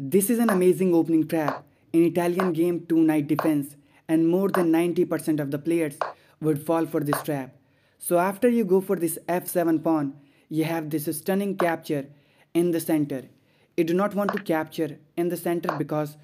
This is an amazing opening trap in Italian game 2 knight defense and more than 90% of the players would fall for this trap. So after you go for this f7 pawn, you have this stunning capture in the center. You do not want to capture in the center because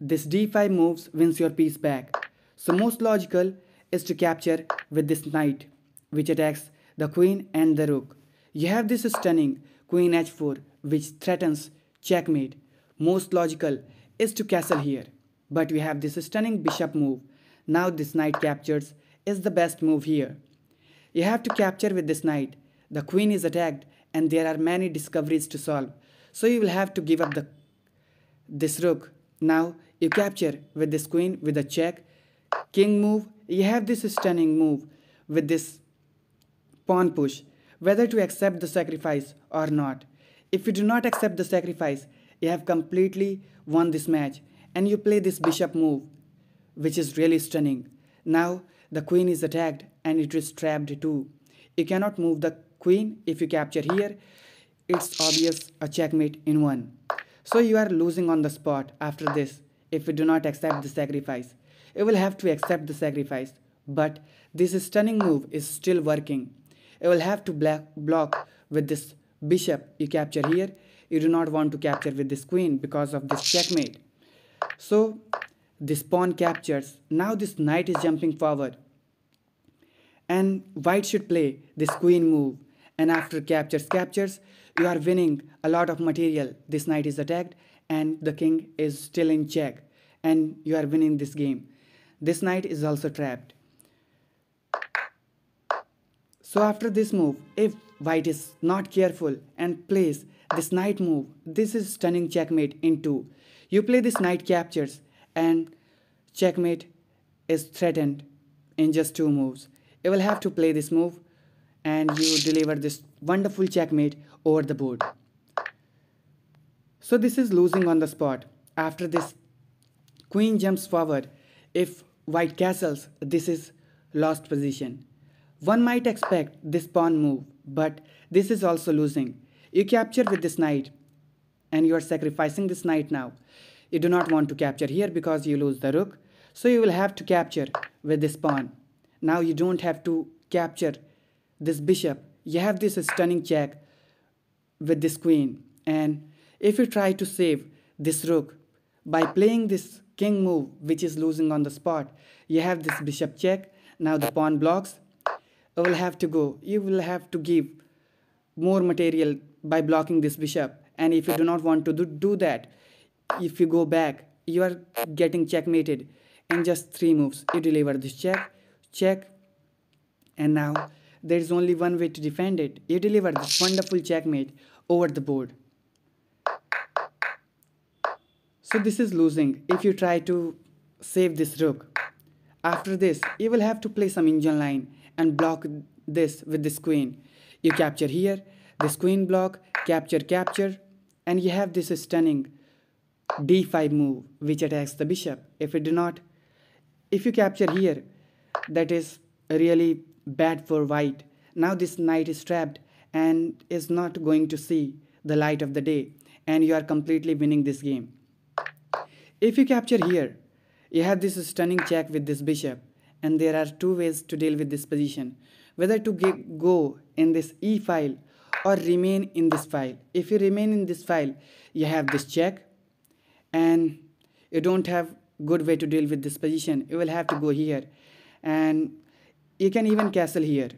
this d5 moves wins your piece back. So most logical is to capture with this knight, which attacks the queen and the rook. You have this stunning queen h4, which threatens checkmate most logical is to castle here. But we have this stunning bishop move. Now this knight captures is the best move here. You have to capture with this knight. The queen is attacked and there are many discoveries to solve. So you will have to give up the this rook. Now you capture with this queen with a check. King move. You have this stunning move with this pawn push. Whether to accept the sacrifice or not. If you do not accept the sacrifice, you have completely won this match and you play this bishop move which is really stunning. Now the queen is attacked and it is trapped too. You cannot move the queen if you capture here. It's obvious a checkmate in one. So you are losing on the spot after this if you do not accept the sacrifice. You will have to accept the sacrifice. But this stunning move is still working. You will have to block with this bishop you capture here you do not want to capture with this queen because of this checkmate so this pawn captures now this knight is jumping forward and white should play this queen move and after captures captures you are winning a lot of material this knight is attacked and the king is still in check and you are winning this game this knight is also trapped so after this move if white is not careful and plays this knight move. This is stunning checkmate in 2. You play this knight captures and checkmate is threatened in just two moves. You will have to play this move and you deliver this wonderful checkmate over the board. So this is losing on the spot. After this, queen jumps forward. If white castles, this is lost position. One might expect this pawn move, but this is also losing. You capture with this knight and you are sacrificing this knight now. You do not want to capture here because you lose the rook. So you will have to capture with this pawn. Now you don't have to capture this bishop. You have this stunning check with this queen. And if you try to save this rook by playing this king move which is losing on the spot, you have this bishop check. Now the pawn blocks. You will have to go. You will have to give more material by blocking this bishop and if you do not want to do, do that if you go back you are getting checkmated in just three moves you deliver this check check and now there is only one way to defend it you deliver this wonderful checkmate over the board so this is losing if you try to save this rook after this you will have to play some engine line and block this with this queen you capture here, this queen block, capture, capture, and you have this stunning d5 move which attacks the bishop. If it do not, if you capture here, that is really bad for white. Now this knight is trapped and is not going to see the light of the day and you are completely winning this game. If you capture here, you have this stunning check with this bishop and there are two ways to deal with this position whether to get, go in this E file or remain in this file. If you remain in this file, you have this check and you don't have good way to deal with this position. You will have to go here and you can even castle here.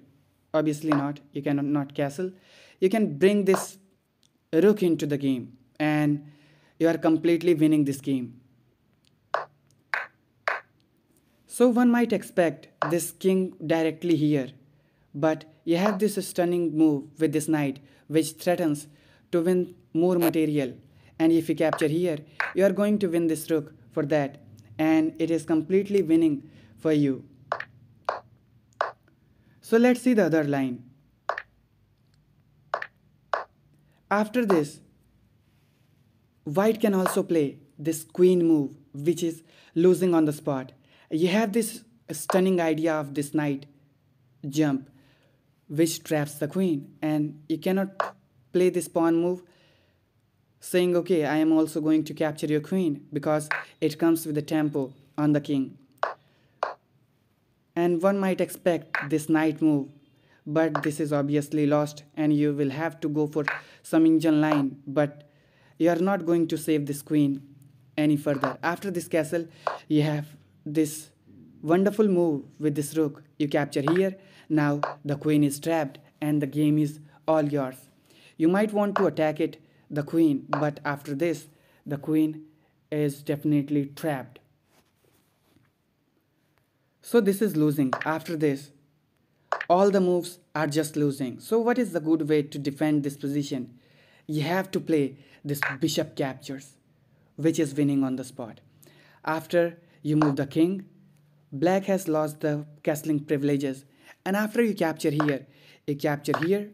Obviously not, you cannot not castle. You can bring this rook into the game and you are completely winning this game. So one might expect this king directly here but you have this stunning move with this knight, which threatens to win more material. And if you capture here, you are going to win this rook for that. And it is completely winning for you. So let's see the other line. After this, white can also play this queen move, which is losing on the spot. You have this stunning idea of this knight jump which traps the queen and you cannot play this pawn move saying okay I am also going to capture your queen because it comes with a tempo on the king and one might expect this knight move but this is obviously lost and you will have to go for some engine line but you are not going to save this queen any further after this castle you have this wonderful move with this rook you capture here now the queen is trapped and the game is all yours. You might want to attack it, the queen, but after this, the queen is definitely trapped. So this is losing. After this, all the moves are just losing. So what is the good way to defend this position? You have to play this bishop captures, which is winning on the spot. After you move the king, black has lost the castling privileges and after you capture here you capture here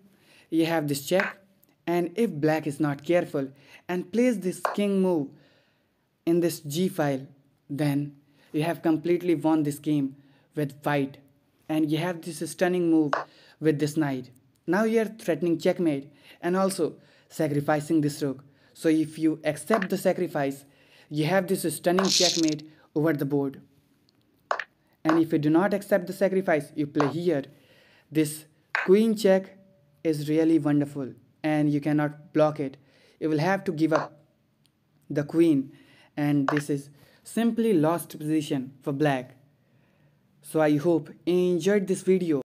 you have this check and if black is not careful and plays this king move in this g file then you have completely won this game with white and you have this stunning move with this knight now you are threatening checkmate and also sacrificing this rook so if you accept the sacrifice you have this stunning checkmate over the board and if you do not accept the sacrifice, you play here. This queen check is really wonderful and you cannot block it. You will have to give up the queen and this is simply lost position for black. So I hope you enjoyed this video.